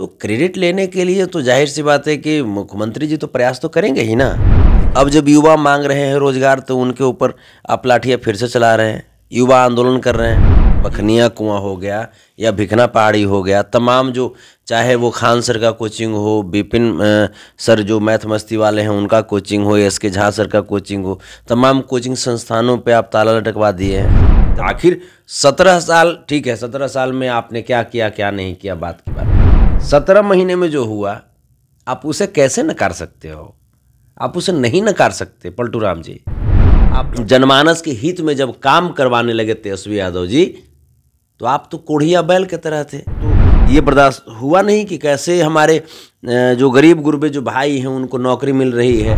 तो क्रेडिट लेने के लिए तो जाहिर सी बात है कि मुख्यमंत्री जी तो प्रयास तो करेंगे ही ना अब जब युवा मांग रहे हैं रोजगार तो उनके ऊपर आप लाठियाँ फिर से चला रहे हैं युवा आंदोलन कर रहे हैं बखनिया कुआं हो गया या भिखना पहाड़ी हो गया तमाम जो चाहे वो खान सर का कोचिंग हो बिपिन सर जो मैथ मस्ती वाले हैं उनका कोचिंग हो एस के झा सर का कोचिंग हो तमाम कोचिंग संस्थानों पे आप ताला लटकवा दिए हैं आखिर सत्रह साल ठीक है सत्रह साल में आपने क्या किया क्या नहीं किया बात की बात सत्रह महीने में जो हुआ आप उसे कैसे नकार सकते हो आप उसे नहीं नकार सकते पलटू राम जी आप जनमानस के हित में जब काम करवाने लगे तेजस्वी यादव जी तो आप तो कोढ़िया बैल के तरह थे तो ये बर्दाश्त हुआ नहीं कि कैसे हमारे जो गरीब गुरबे जो भाई हैं उनको नौकरी मिल रही है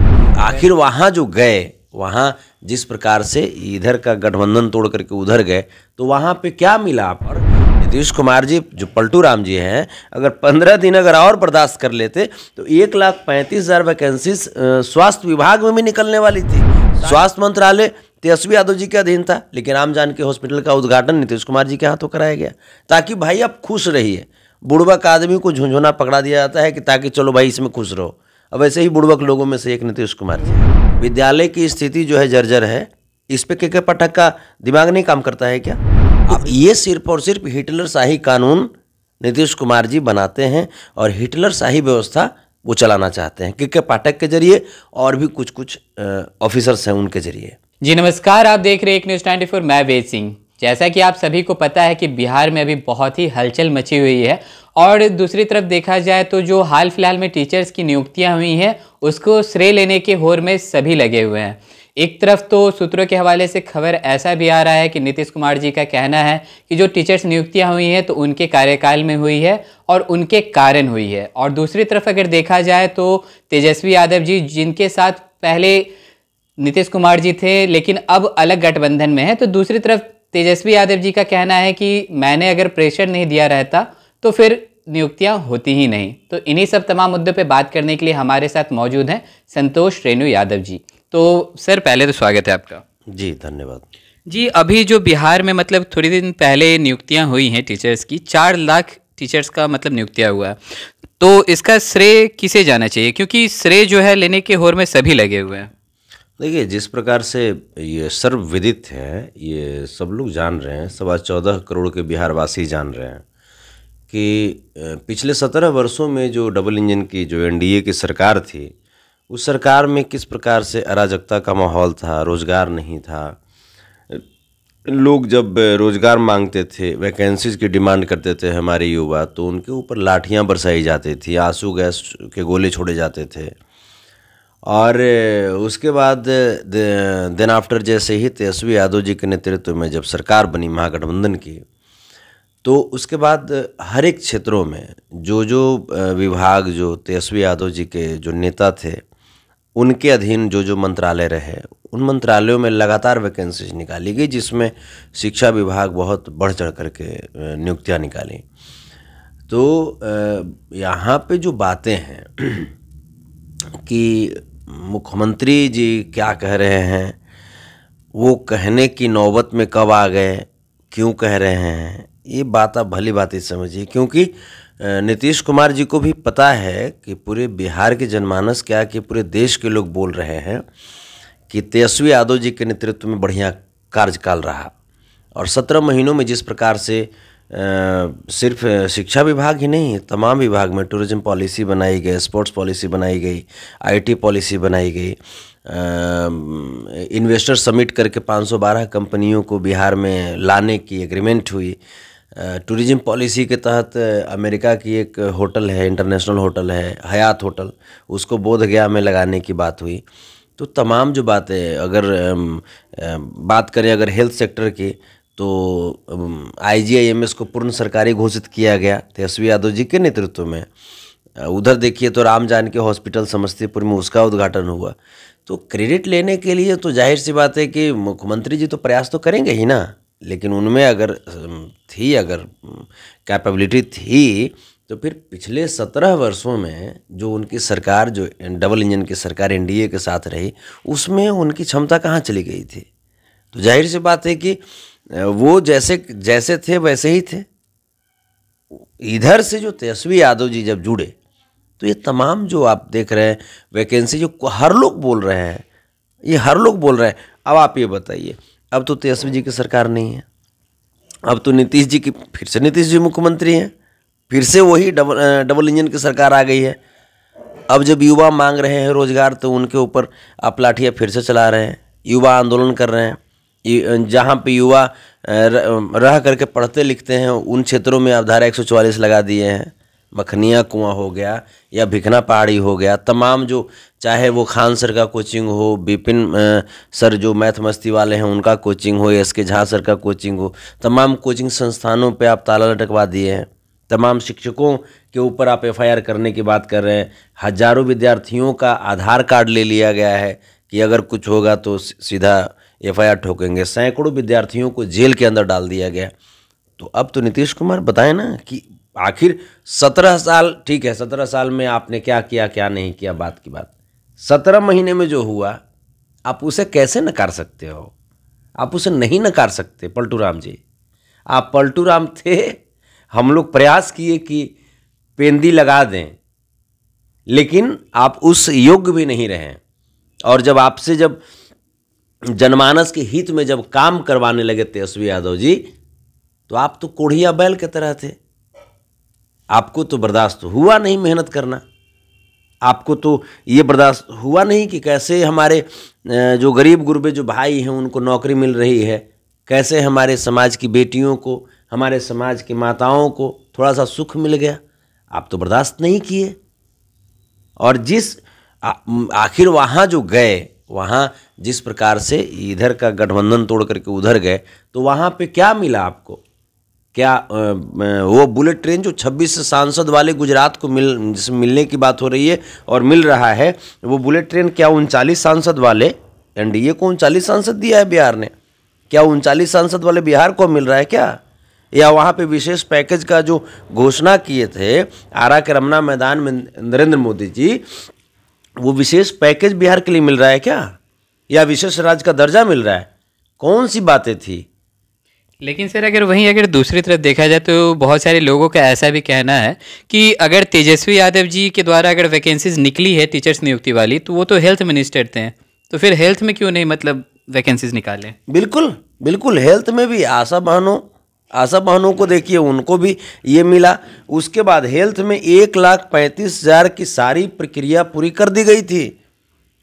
आखिर वहाँ जो गए वहाँ जिस प्रकार से इधर का गठबंधन तोड़ करके उधर गए तो वहाँ पे क्या मिला आप और नीतीश कुमार जी जो पलटू राम जी हैं अगर पंद्रह दिन अगर और बर्दाश्त कर लेते तो एक लाख पैंतीस हज़ार वैकेंसी स्वास्थ्य विभाग में भी निकलने वाली थी स्वास्थ्य मंत्रालय तेजस्वी यादव जी के अधीन था लेकिन आम जान के हॉस्पिटल का उद्घाटन नीतीश कुमार जी के हाथों कराया गया ताकि भाई आप खुश रहिए बुड़बक आदमी को झुंझुना पकड़ा दिया जाता है कि ताकि चलो भाई इसमें खुश रहो अब ऐसे ही बुड़बक लोगों में से एक नीतीश कुमार जी विद्यालय की स्थिति जो है जर्जर है इस पर के के पाठक का दिमाग नहीं काम करता है क्या ये सिर्फ और सिर्फ हिटलर शाही कानून नीतीश कुमार जी बनाते हैं और हिटलर शाही व्यवस्था वो चलाना चाहते हैं क्योंकि पाठक के जरिए और भी कुछ कुछ ऑफिसर्स हैं उनके जरिए जी नमस्कार आप देख रहे हैं एक न्यूज ट्वेंटी मैं वेद सिंह जैसा कि आप सभी को पता है कि बिहार में अभी बहुत ही हलचल मची हुई है और दूसरी तरफ देखा जाए तो जो हाल फिलहाल में टीचर्स की नियुक्तियां हुई हैं उसको श्रेय लेने के होर में सभी लगे हुए हैं एक तरफ तो सूत्रों के हवाले से खबर ऐसा भी आ रहा है कि नीतीश कुमार जी का कहना है कि जो टीचर्स नियुक्तियां हुई हैं तो उनके कार्यकाल में हुई है और उनके कारण हुई है और दूसरी तरफ अगर देखा जाए तो तेजस्वी यादव जी जिनके साथ पहले नीतीश कुमार जी थे लेकिन अब अलग गठबंधन में हैं तो दूसरी तरफ तेजस्वी यादव जी का कहना है कि मैंने अगर प्रेशर नहीं दिया रहता तो फिर नियुक्तियां होती ही नहीं तो इन्हीं सब तमाम मुद्दों पे बात करने के लिए हमारे साथ मौजूद हैं संतोष रेणु यादव जी तो सर पहले तो स्वागत है आपका जी धन्यवाद जी अभी जो बिहार में मतलब थोड़ी दिन पहले नियुक्तियां हुई हैं टीचर्स की चार लाख टीचर्स का मतलब नियुक्तियाँ हुआ तो इसका श्रेय किसे जाना चाहिए क्योंकि श्रेय जो है लेने के होर में सभी लगे हुए हैं देखिए जिस प्रकार से ये सर्वविदित है ये सब लोग जान रहे हैं सवा चौदह करोड़ के बिहारवासी जान रहे हैं कि पिछले सत्रह वर्षों में जो डबल इंजन की जो एनडीए की सरकार थी उस सरकार में किस प्रकार से अराजकता का माहौल था रोज़गार नहीं था लोग जब रोज़गार मांगते थे वैकेंसीज की डिमांड करते थे हमारे युवा तो उनके ऊपर लाठियां बरसाई जाती थी आंसू गैस के गोले छोड़े जाते थे और उसके बाद देन आफ्टर जैसे ही तेजस्वी यादव जी के नेतृत्व में जब सरकार बनी महागठबंधन की तो उसके बाद हर एक क्षेत्रों में जो जो विभाग जो तेजस्वी यादव जी के जो नेता थे उनके अधीन जो जो मंत्रालय रहे उन मंत्रालयों में लगातार वैकेंसीज निकाली गई जिसमें शिक्षा विभाग बहुत बढ़ चढ़ करके नियुक्तियाँ निकाली तो यहाँ पे जो बातें हैं कि मुख्यमंत्री जी क्या कह रहे हैं वो कहने की नौबत में कब आ गए क्यों कह रहे हैं ये बात आप भली बात ही समझिए क्योंकि नीतीश कुमार जी को भी पता है कि पूरे बिहार के जनमानस क्या कि पूरे देश के लोग बोल रहे हैं कि तेजस्वी यादव जी के नेतृत्व में बढ़िया कार्यकाल रहा और सत्रह महीनों में जिस प्रकार से सिर्फ शिक्षा विभाग ही नहीं तमाम विभाग में टूरिज्म पॉलिसी बनाई गई स्पोर्ट्स पॉलिसी बनाई गई आईटी पॉलिसी बनाई गई इन्वेस्टर समिट करके 512 कंपनियों को बिहार में लाने की एग्रीमेंट हुई टूरिज्म पॉलिसी के तहत अमेरिका की एक होटल है इंटरनेशनल होटल है हयात होटल उसको बोधगया में लगाने की बात हुई तो तमाम जो बातें अगर बात करें अगर हेल्थ सेक्टर की तो आईजीआईएमएस को पूर्ण सरकारी घोषित किया गया तेजस्वी तो यादव जी के नेतृत्व में उधर देखिए तो राम जानकी हॉस्पिटल समस्तीपुर में उसका उद्घाटन हुआ तो क्रेडिट लेने के लिए तो जाहिर सी बात है कि मुख्यमंत्री जी तो प्रयास तो करेंगे ही ना लेकिन उनमें अगर थी अगर कैपेबिलिटी थी तो फिर पिछले सत्रह वर्षों में जो उनकी सरकार जो डबल इंजन की सरकार एनडीए के साथ रही उसमें उनकी क्षमता कहाँ चली गई थी तो जाहिर सी बात है कि वो जैसे जैसे थे वैसे ही थे इधर से जो तेजस्वी यादव जी जब जुड़े तो ये तमाम जो आप देख रहे हैं वैकेंसी जो हर लोग बोल रहे हैं ये हर लोग बोल रहे हैं अब आप ये बताइए अब तो तेजस्वी जी की सरकार नहीं है अब तो नीतीश जी की फिर से नीतीश जी मुख्यमंत्री हैं फिर से वही डबल डबल इंजन की सरकार आ गई है अब जब युवा मांग रहे हैं रोज़गार तो उनके ऊपर आप लाठियाँ फिर से चला रहे हैं युवा आंदोलन कर रहे हैं जहाँ पे युवा रह करके पढ़ते लिखते हैं उन क्षेत्रों में आप धारा एक लगा दिए हैं मखनिया कुआं हो गया या भिखना पहाड़ी हो गया तमाम जो चाहे वो खान सर का कोचिंग हो बिपिन सर जो मैथ मस्ती वाले हैं उनका कोचिंग हो एस के झा सर का कोचिंग हो तमाम कोचिंग संस्थानों पे आप ताला लटकवा दिए हैं तमाम शिक्षकों के ऊपर आप एफआईआर करने की बात कर रहे हैं हजारों विद्यार्थियों का आधार कार्ड ले लिया गया है कि अगर कुछ होगा तो सीधा एफ आर ठोकेंगे सैकड़ों विद्यार्थियों को जेल के अंदर डाल दिया गया तो अब तो नीतीश कुमार बताएं ना कि आखिर सत्रह साल ठीक है सत्रह साल में आपने क्या किया क्या नहीं किया बात की बात सत्रह महीने में जो हुआ आप उसे कैसे नकार सकते हो आप उसे नहीं नकार सकते पलटू राम जी आप पलटू राम थे हम लोग प्रयास किए कि पेंदी लगा दें लेकिन आप उस योग्य भी नहीं रहे और जब आपसे जब जनमानस के हित में जब काम करवाने लगे तेजस्वी यादव जी तो आप तो कोढ़िया बैल के तरह थे आपको तो बर्दाश्त हुआ नहीं मेहनत करना आपको तो ये बर्दाश्त हुआ नहीं कि कैसे हमारे जो गरीब गुरबे जो भाई हैं उनको नौकरी मिल रही है कैसे हमारे समाज की बेटियों को हमारे समाज की माताओं को थोड़ा सा सुख मिल गया आप तो बर्दाश्त नहीं किए और जिस आखिर वहाँ जो गए वहाँ जिस प्रकार से इधर का गठबंधन तोड़ करके उधर गए तो वहाँ पे क्या मिला आपको क्या वो बुलेट ट्रेन जो 26 सांसद वाले गुजरात को मिल जिसमें मिलने की बात हो रही है और मिल रहा है वो बुलेट ट्रेन क्या उनचालीस सांसद वाले एनडीए को उनचालीस सांसद दिया है बिहार ने क्या उनचालीस सांसद वाले बिहार को मिल रहा है क्या या वहाँ पे विशेष पैकेज का जो घोषणा किए थे आरा के रमना मैदान में नरेंद्र मोदी जी वो विशेष पैकेज बिहार के लिए मिल रहा है क्या या विशेष राज्य का दर्जा मिल रहा है कौन सी बातें थी लेकिन सर अगर वहीं अगर दूसरी तरफ देखा जाए तो बहुत सारे लोगों का ऐसा भी कहना है कि अगर तेजस्वी यादव जी के द्वारा अगर वैकेंसीज निकली है टीचर्स नियुक्ति वाली तो वो तो हेल्थ मिनिस्टर थे तो फिर हेल्थ में क्यों नहीं मतलब वैकेंसीज निकालें बिल्कुल बिल्कुल हेल्थ में भी आशा बहनों आशा बहनों को देखिए उनको भी ये मिला उसके बाद हेल्थ में एक लाख पैंतीस हज़ार की सारी प्रक्रिया पूरी कर दी गई थी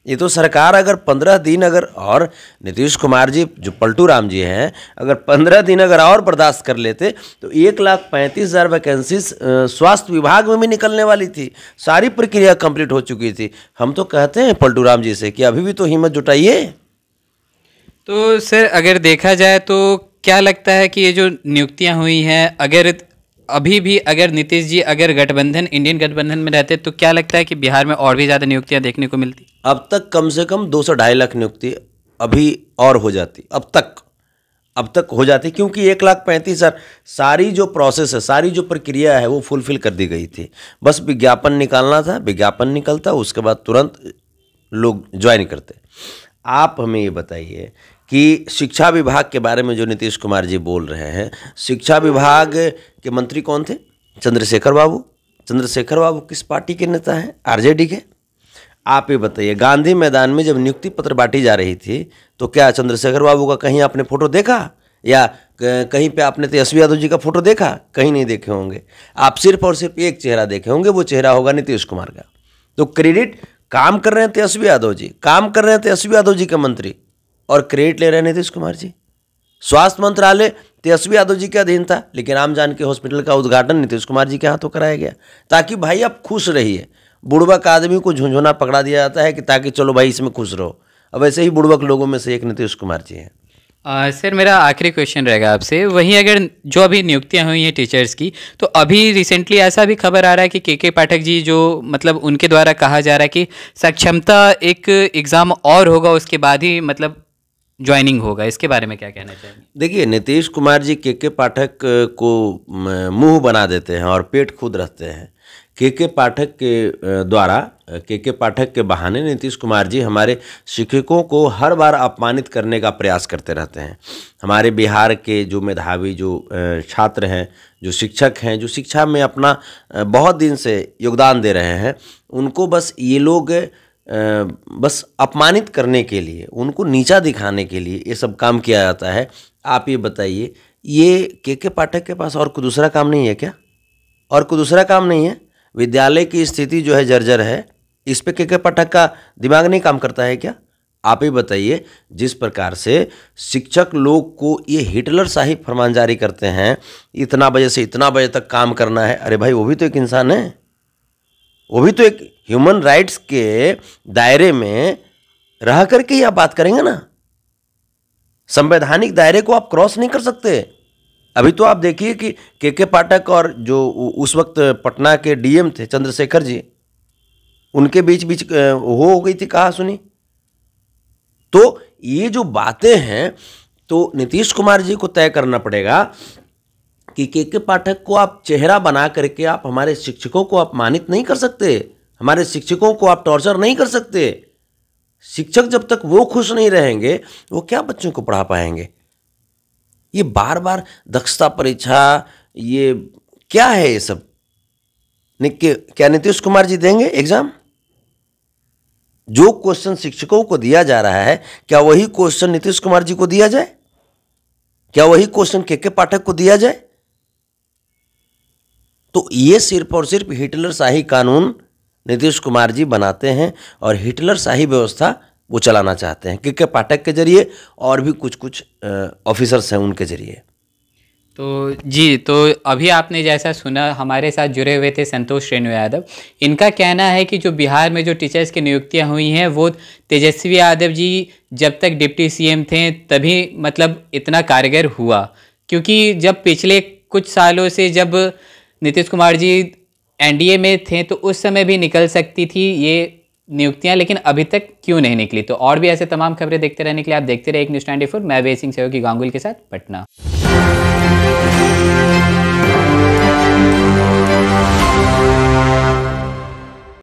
ये तो सरकार अगर पंद्रह दिन अगर और नीतीश कुमार जी जो पलटू राम जी हैं अगर पंद्रह दिन अगर और बर्दाश्त कर लेते तो एक लाख पैंतीस हज़ार वैकेंसी स्वास्थ्य विभाग में भी निकलने वाली थी सारी प्रक्रिया कंप्लीट हो चुकी थी हम तो कहते हैं पलटू राम जी से कि अभी भी तो हिम्मत जुटाइए तो सर अगर देखा जाए तो क्या लगता है कि ये जो नियुक्तियाँ हुई हैं अगर अभी भी अगर नीतीश जी अगर गठबंधन इंडियन गठबंधन में रहते तो क्या लगता है कि बिहार में और भी ज़्यादा नियुक्तियाँ देखने को मिलती अब तक कम से कम दो सौ ढाई लाख नियुक्ति अभी और हो जाती अब तक अब तक हो जाती क्योंकि एक लाख पैंतीस हज़ार सारी जो प्रोसेस है सारी जो प्रक्रिया है वो फुलफिल कर दी गई थी बस विज्ञापन निकालना था विज्ञापन निकलता उसके बाद तुरंत लोग ज्वाइन करते आप हमें ये बताइए कि शिक्षा विभाग के बारे में जो नीतीश कुमार जी बोल रहे हैं शिक्षा विभाग के मंत्री कौन थे चंद्रशेखर बाबू चंद्रशेखर बाबू किस पार्टी के नेता हैं आरजेडी के आप ये बताइए गांधी मैदान में जब नियुक्ति पत्र बांटी जा रही थी तो क्या चंद्रशेखर बाबू का कहीं आपने फ़ोटो देखा या कहीं पे आपने तेजस्वी तो यादव जी का फोटो देखा कहीं नहीं देखे होंगे आप सिर्फ और सिर्फ एक चेहरा देखे होंगे वो चेहरा होगा नीतीश कुमार का तो क्रेडिट काम कर रहे हैं तेजस्वी तो यादव जी काम कर रहे हैं तेजस्वी तो यादव जी के मंत्री और क्रेडिट ले रहे नीतीश कुमार जी स्वास्थ्य मंत्रालय तेजस्वी यादव जी के अधीन था लेकिन राम जानकी हॉस्पिटल का उद्घाटन नीतीश कुमार जी के हाथों कराया गया ताकि भाई आप खुश रहिए बुड़बक आदमी को झुंझुना पकड़ा दिया जाता है कि ताकि चलो भाई इसमें खुश रहो अब ऐसे ही बुड़बक लोगों में से एक नीतीश कुमार जी हैं सर मेरा आखिरी क्वेश्चन रहेगा आपसे वहीं अगर जो अभी नियुक्तियां हुई हैं टीचर्स की तो अभी रिसेंटली ऐसा भी खबर आ रहा है कि के के पाठक जी जो मतलब उनके द्वारा कहा जा रहा है कि सक्षमता एक एग्ज़ाम और होगा उसके बाद ही मतलब ज्वाइनिंग होगा इसके बारे में क्या कहना चाहेंगे देखिए नीतीश कुमार जी के के पाठक को मुंह बना देते हैं और पेट खुद रखते हैं के के पाठक के द्वारा के के पाठक के बहाने नीतीश कुमार जी हमारे शिक्षकों को हर बार अपमानित करने का प्रयास करते रहते हैं हमारे बिहार के जो मेधावी जो छात्र हैं जो शिक्षक हैं जो शिक्षा में अपना बहुत दिन से योगदान दे रहे हैं उनको बस ये लोग बस अपमानित करने के लिए उनको नीचा दिखाने के लिए ये सब काम किया जाता है आप ये बताइए ये के के पाठक के पास और कोई दूसरा काम नहीं है क्या और कोई दूसरा काम नहीं है विद्यालय की स्थिति जो है जर्जर है इस पे के के पाठक का दिमाग नहीं काम करता है क्या आप ही बताइए जिस प्रकार से शिक्षक लोग को ये हिटलर शाही फरमान जारी करते हैं इतना बजे से इतना बजे तक काम करना है अरे भाई वो भी तो एक इंसान है वो भी तो एक ह्यूमन राइट्स के दायरे में रह करके ही आप बात करेंगे ना संवैधानिक दायरे को आप क्रॉस नहीं कर सकते अभी तो आप देखिए कि के के पाठक और जो उस वक्त पटना के डीएम थे चंद्रशेखर जी उनके बीच बीच हो हो गई थी कहा सुनी तो ये जो बातें हैं तो नीतीश कुमार जी को तय करना पड़ेगा कि के के पाठक को आप चेहरा बना करके आप हमारे शिक्षकों को अपमानित नहीं कर सकते हमारे शिक्षकों को आप टॉर्चर नहीं कर सकते शिक्षक जब तक वो खुश नहीं रहेंगे वो क्या बच्चों को पढ़ा पाएंगे ये बार बार दक्षता परीक्षा ये क्या है ये सब क्या नीतीश कुमार जी देंगे एग्जाम जो क्वेश्चन शिक्षकों को दिया जा रहा है क्या वही क्वेश्चन नीतीश कुमार जी को दिया जाए क्या वही क्वेश्चन के के पाठक को दिया जाए तो ये सिर्फ और सिर्फ हिटलर शाही कानून नीतीश कुमार जी बनाते हैं और हिटलर शाही व्यवस्था वो चलाना चाहते हैं क्योंकि पाठक के जरिए और भी कुछ कुछ ऑफिसर्स हैं उनके जरिए तो जी तो अभी आपने जैसा सुना हमारे साथ जुड़े हुए थे संतोष रेणु यादव इनका कहना है कि जो बिहार में जो टीचर्स की नियुक्तियां हुई हैं वो तेजस्वी यादव जी जब तक डिप्टी सीएम थे तभी मतलब इतना कारगर हुआ क्योंकि जब पिछले कुछ सालों से जब नीतीश कुमार जी एनडीए में थे तो उस समय भी निकल सकती थी ये नियुक्तियां लेकिन अभी तक क्यों नहीं निकली तो और भी ऐसे तमाम खबरें देखते रहने के लिए आप देखते रहे एक न्यूज ट्वेंटी फोर मैं वे सिंह सहयोगी गांगुल के साथ पटना